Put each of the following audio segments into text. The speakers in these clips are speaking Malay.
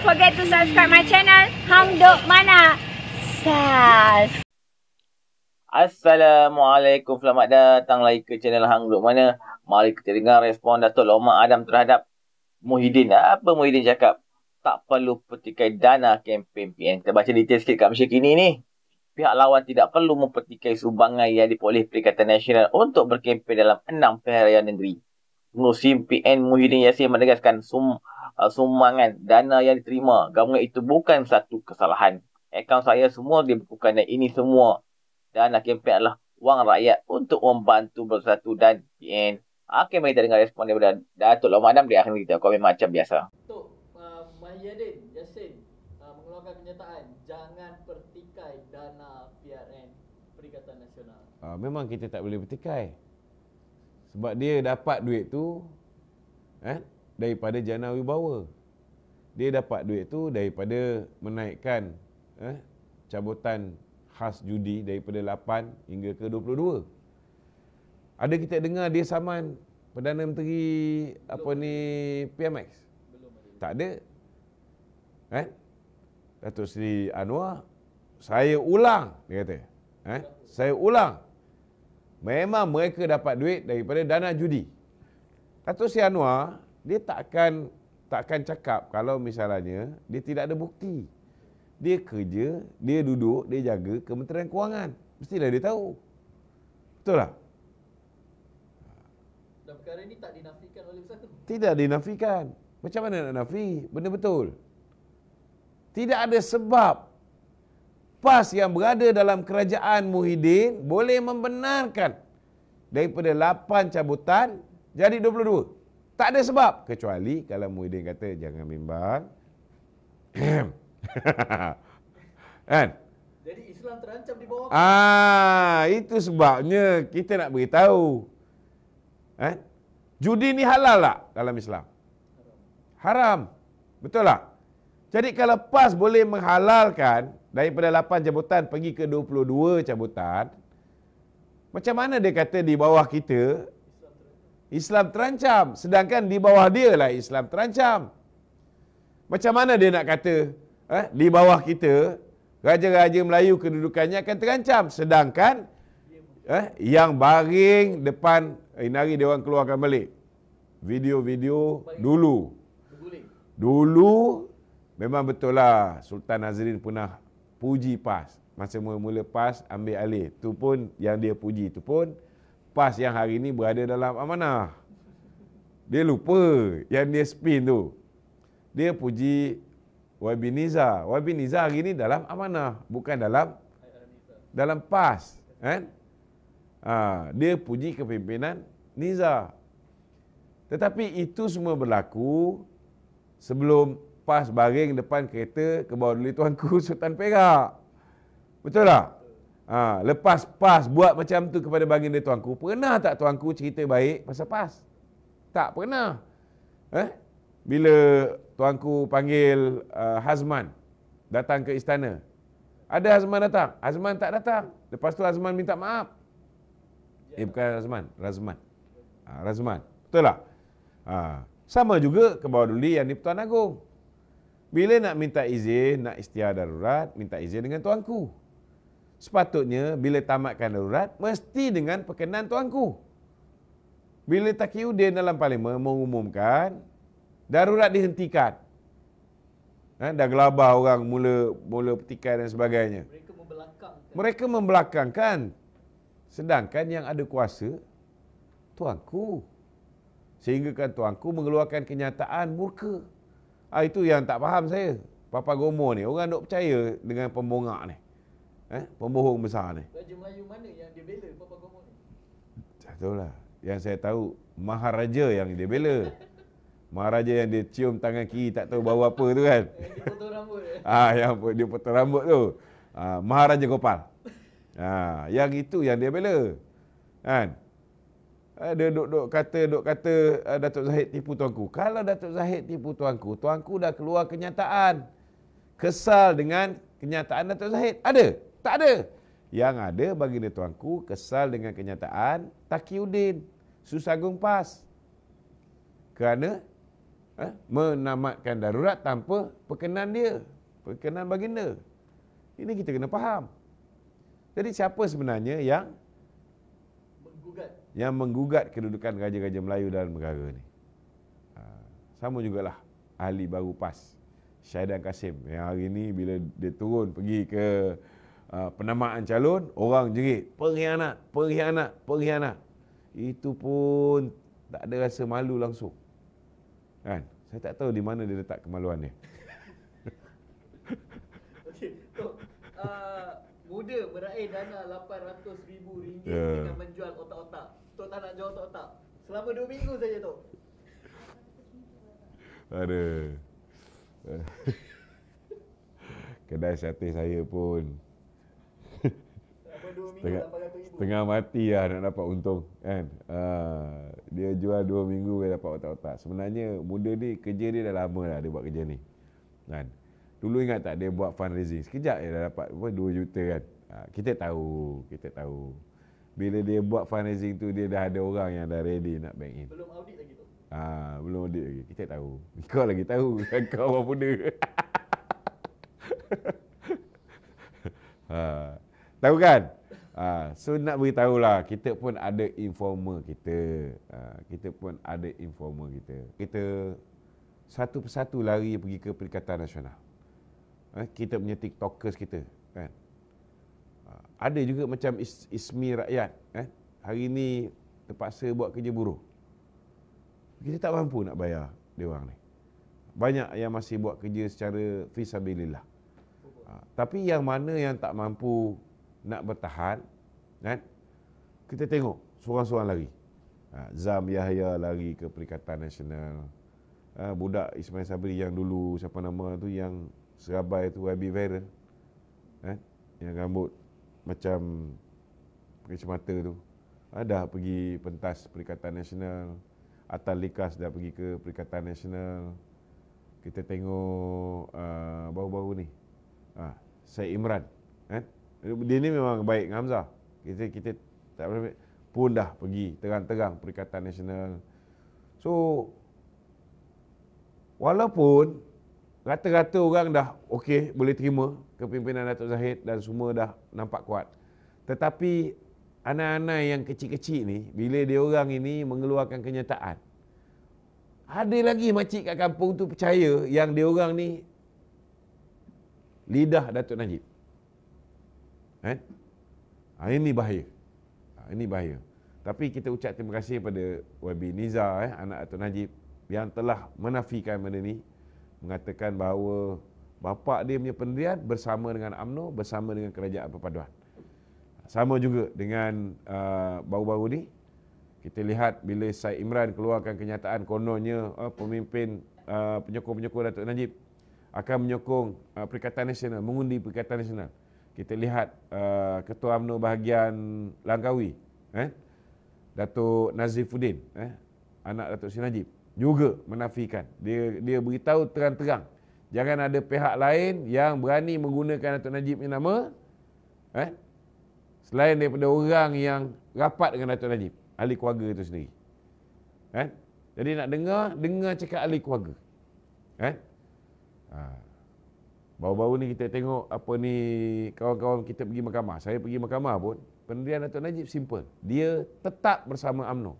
don't forget to subscribe my channel Hamduk Mana Sas Assalamualaikum Selamat datang lagi ke channel Hamduk Mana Mari kita dengar respon Datuk Lomak Adam terhadap Muhyiddin Apa Muhyiddin cakap? Tak perlu petikai dana kempen PN Kita baca detail sikit kat Malaysia kini ni Pihak lawan tidak perlu mempertikai sumbangan yang diperoleh Perikatan Nasional untuk berkempen dalam enam perayaan negeri. Pengurusi PN Muhyiddin Yassin menegaskan sumbangan uh, sumbangan kan, dana yang diterima government itu bukan satu kesalahan. Akaun saya semua dibekukan dan ini semua dana kempen adalah wang rakyat untuk membantu bersatu dan PN. Ah, okey, mari kita dengar respon daripada Datuk Lok adam di akhir kita. Komen macam biasa. Untuk uh, Mahyadin Yassin uh, mengeluarkan kenyataan, jangan pertikai dana PRN Perikatan Nasional. Uh, memang kita tak boleh pertikai. Sebab dia dapat duit tu, eh, daripada jana wibawa. Dia dapat duit tu daripada menaikkan eh, cabutan khas judi daripada 8 hingga ke 22. Ada kita dengar dia saman Perdana Menteri Belum apa ni PMX? Belum Tak ada. Eh? Datuk Seri Anwar, saya ulang, dia kata. Eh? Saya ulang. Memang mereka dapat duit daripada dana judi. Datuk Seri Anwar, dia takkan takkan cakap kalau misalnya dia tidak ada bukti. Dia kerja, dia duduk, dia jaga Kementerian Kewangan. Mestilah dia tahu. Betul tak? Dan perkara ini tak dinafikan oleh Ustaz? Tidak dinafikan. Macam mana nak nafi? Benda betul. Tidak ada sebab PAS yang berada dalam kerajaan Muhyiddin boleh membenarkan daripada 8 cabutan jadi 22. Tak ada sebab kecuali kalau muhyiddin kata jangan bimbang. kan? Jadi Islam terancam di bawah. Ah, itu sebabnya kita nak beritahu. Kan? Judi ni halal tak dalam Islam? Haram. Betul tak? Jadi kalau PAS boleh menghalalkan daripada 8 cabutan pergi ke 22 cabutan, macam mana dia kata di bawah kita Islam terancam sedangkan di bawah dia lah Islam terancam macam mana dia nak kata eh, di bawah kita raja-raja Melayu kedudukannya akan terancam sedangkan eh, yang baring depan hari-hari eh, dia orang keluarkan balik video-video dulu dulu memang betul lah Sultan Nazrin pernah puji PAS masa mula-mula PAS ambil alih tu pun yang dia puji tu pun PAS yang hari ini berada dalam amanah. Ah, dia lupa yang dia spin tu. Dia puji YB Niza. YB Niza hari ini dalam amanah. Ah, Bukan dalam dalam PAS. Kan? Ha, dia puji kepimpinan Niza. Tetapi itu semua berlaku sebelum PAS baring depan kereta ke bawah Duli Tuanku Sultan Perak. Betul tak? Ha, lepas pas buat macam tu kepada baginda tuanku, pernah tak tuanku cerita baik pasal pas? Tak pernah. Eh? Bila tuanku panggil uh, Hazman datang ke istana. Ada Hazman datang? Hazman tak datang. Lepas tu Hazman minta maaf. Eh bukan Hazman, Razman. Ha, Razman. Betul tak? Ha. Sama juga ke bawah duli yang di tuan Agong. Bila nak minta izin, nak istiar darurat, minta izin dengan tuanku sepatutnya bila tamatkan darurat mesti dengan perkenan tuanku. Bila Takiuddin dalam parlimen mengumumkan darurat dihentikan. Ha, dah gelabah orang mula mula petikan dan sebagainya. Mereka membelakangkan. Mereka membelakangkan. Sedangkan yang ada kuasa tuanku. Sehingga kan tuanku mengeluarkan kenyataan murka. Ah ha, itu yang tak faham saya. Papa Gomo ni orang dok percaya dengan pembongak ni. Eh, pembohong besar ni. Raja Melayu mana yang dia bela Papa Gomor ni? Tak tahulah. Yang saya tahu, Maharaja yang dia bela. Maharaja yang dia cium tangan kiri tak tahu bawa apa tu kan. Eh, potong rambut. Eh. Ah yang dia potong rambut tu. Ah Maharaja Gopal. Ah yang itu yang dia bela. Kan? Ah, dia duk-duk kata duk kata ah, Datuk Zahid tipu tuanku. Kalau Datuk Zahid tipu tuanku, tuanku dah keluar kenyataan. Kesal dengan kenyataan Datuk Zahid. Ada? Tak ada. Yang ada baginda tuanku kesal dengan kenyataan Takiuddin. Susagung PAS. Kerana eh, menamatkan darurat tanpa perkenan dia. Perkenan baginda. Ini kita kena faham. Jadi siapa sebenarnya yang menggugat. yang menggugat kedudukan Raja-Raja Melayu dalam negara ini? Ha, sama jugalah ahli baru PAS. Syahidan Kasim yang hari ini bila dia turun pergi ke Ah, penamaan calon, orang jerit. Pengkhianat, pengkhianat, pengkhianat. Itu pun tak ada rasa malu langsung. Kan? Saya tak tahu di mana dia letak kemaluan dia. Okey, Tok. Ah, muda meraih dana RM800,000 yeah. dengan menjual otak-otak. Tok tak nak jual otak-otak. Selama dua minggu saja Tok. Ada. Kedai syatir saya pun tengah, tengah mati lah nak dapat untung kan. Ha, dia jual dua minggu dia dapat otak-otak. Sebenarnya muda ni kerja dia dah lama lah dia buat kerja ni. Kan? Dulu ingat tak dia buat fundraising. Sekejap dia dah dapat apa, dua juta kan. Ha, kita tahu, kita tahu. Bila dia buat fundraising tu dia dah ada orang yang dah ready nak bank in. Belum audit lagi tu. Ah, ha, belum audit lagi. Kita tahu. Kau lagi tahu. Kan kau orang muda. ha. Tahu kan? Ha, so nak beritahu lah, kita pun ada informer kita. Ha, kita pun ada informer kita. Kita satu persatu lari pergi ke Perikatan Nasional. Ha, kita punya tiktokers kita. Kan? Ha, ada juga macam is, ismi rakyat. Kan? Hari ni terpaksa buat kerja buruh. Kita tak mampu nak bayar dia orang ni. Banyak yang masih buat kerja secara fisabilillah. Ha, tapi yang mana yang tak mampu nak bertahan kan kita tengok seorang-seorang lari ha, Zam Yahya lari ke Perikatan Nasional ha, budak Ismail Sabri yang dulu siapa nama tu yang Serabai tu Habib Viral kan yang rambut macam mata tu ada ha, pergi pentas Perikatan Nasional Atal Likas dah pergi ke Perikatan Nasional kita tengok uh, baru-baru ni ha, Syed Imran kan eh? dia ni memang baik dengan Hamzah. Kita kita tak boleh pun dah pergi terang-terang Perikatan Nasional. So walaupun rata-rata orang dah okey boleh terima kepimpinan Datuk Zahid dan semua dah nampak kuat. Tetapi anak-anak yang kecil-kecil ni bila dia orang ini mengeluarkan kenyataan ada lagi makcik kat kampung tu percaya yang dia orang ni lidah Datuk Najib. Eh? Ha, ini bahaya. Ha, ini bahaya. Tapi kita ucap terima kasih kepada YB Niza, eh, anak Atuk Najib yang telah menafikan benda ini, mengatakan bahawa bapa dia punya pendirian bersama dengan AMNO, bersama dengan Kerajaan Perpaduan. Sama juga dengan uh, baru-baru ni, kita lihat bila Syed Imran keluarkan kenyataan kononnya uh, pemimpin uh, penyokong-penyokong Datuk Najib akan menyokong uh, Perikatan Nasional, mengundi Perikatan Nasional kita lihat uh, Ketua UMNO bahagian Langkawi eh Datuk Nazifuddin eh anak Datuk Sri Najib juga menafikan dia dia beritahu terang-terang jangan ada pihak lain yang berani menggunakan Datuk Najib ni nama eh selain daripada orang yang rapat dengan Datuk Najib ahli keluarga itu sendiri eh jadi nak dengar dengar cakap ahli keluarga eh ha. Baru-baru ni kita tengok apa ni kawan-kawan kita pergi mahkamah. Saya pergi mahkamah pun, pendirian Datuk Najib simple. Dia tetap bersama Amno.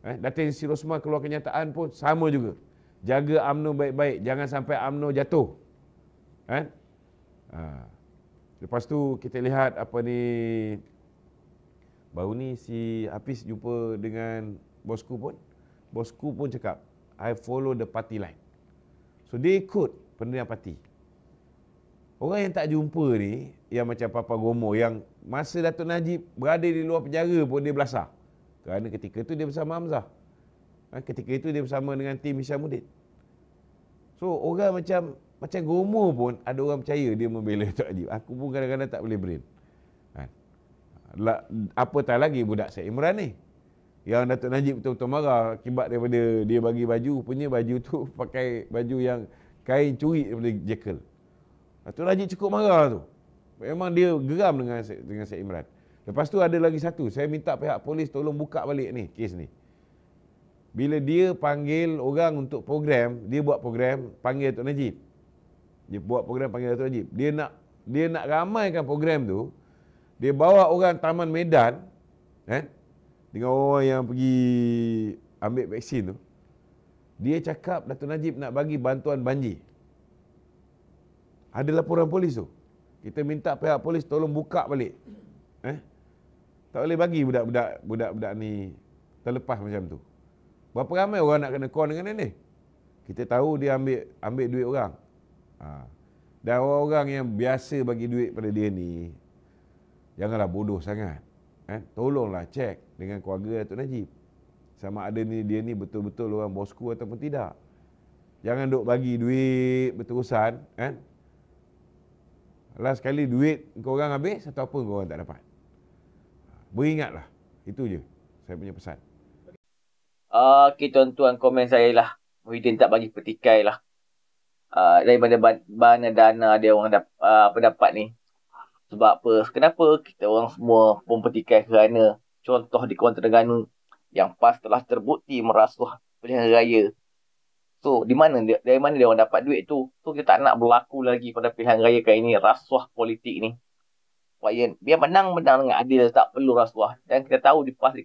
Eh, Datin Sri Rosma keluar kenyataan pun sama juga. Jaga Amno baik-baik. Jangan sampai Amno jatuh. Eh? Ha. Lepas tu kita lihat apa ni... Baru ni si Apis jumpa dengan bosku pun. Bosku pun cakap, I follow the party line. So, dia ikut pendirian parti. Orang yang tak jumpa ni, yang macam Papa Gomo, yang masa Datuk Najib berada di luar penjara pun dia belasah. Kerana ketika itu dia bersama Hamzah. Kan, ketika itu dia bersama dengan tim Isyamuddin. So orang macam macam Gomo pun ada orang percaya dia membela Datuk Najib. Aku pun kadang-kadang tak boleh brain. Kan? Apa apatah lagi budak Syed Imran ni Yang Datuk Najib betul-betul marah Akibat daripada dia bagi baju Punya baju tu pakai baju yang Kain curi daripada jekel. Datuk Najib cukup marah tu. Memang dia geram dengan dengan Syed Imran. Lepas tu ada lagi satu, saya minta pihak polis tolong buka balik ni kes ni. Bila dia panggil orang untuk program, dia buat program panggil Datuk Najib. Dia buat program panggil Datuk Najib. Dia nak dia nak ramaikan program tu, dia bawa orang Taman Medan eh dengan orang yang pergi ambil vaksin tu. Dia cakap Datuk Najib nak bagi bantuan banjir. Ada laporan polis tu. Kita minta pihak polis tolong buka balik. Eh? Tak boleh bagi budak-budak budak-budak ni terlepas macam tu. Berapa ramai orang nak kena call dengan dia ni? Kita tahu dia ambil ambil duit orang. Ha. Dan orang-orang yang biasa bagi duit pada dia ni, janganlah bodoh sangat. Eh? Tolonglah cek dengan keluarga Datuk Najib. Sama ada ni dia ni betul-betul orang bosku ataupun tidak. Jangan duk bagi duit berterusan. Eh? Last sekali duit kau orang habis atau apa kau orang tak dapat. Beringatlah. Itu je saya punya pesan. Okey tuan-tuan komen saya lah. Muhyiddin tak bagi petikai lah. Uh, ah, dari mana, dana dia orang dap, uh, ah, pendapat ni. Sebab apa? Kenapa kita orang semua pun petikai kerana contoh di Kuantan Terengganu yang PAS telah terbukti merasuh pilihan raya So, di mana dia, dari mana dia orang dapat duit tu? So, kita tak nak berlaku lagi pada pilihan raya kali ini, rasuah politik ni. Sebab biar menang-menang dengan adil, tak perlu rasuah. Dan kita tahu di pas di,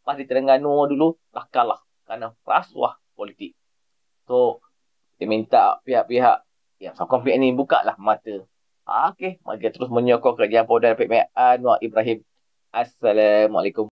pas di Terengganu dulu, dah kalah. Kerana rasuah politik. So, dia minta pihak-pihak yang sokong PN ni, buka lah mata. Ha, ah, okay, mari terus menyokong kerja Pauda dan Pek Ibrahim. Assalamualaikum.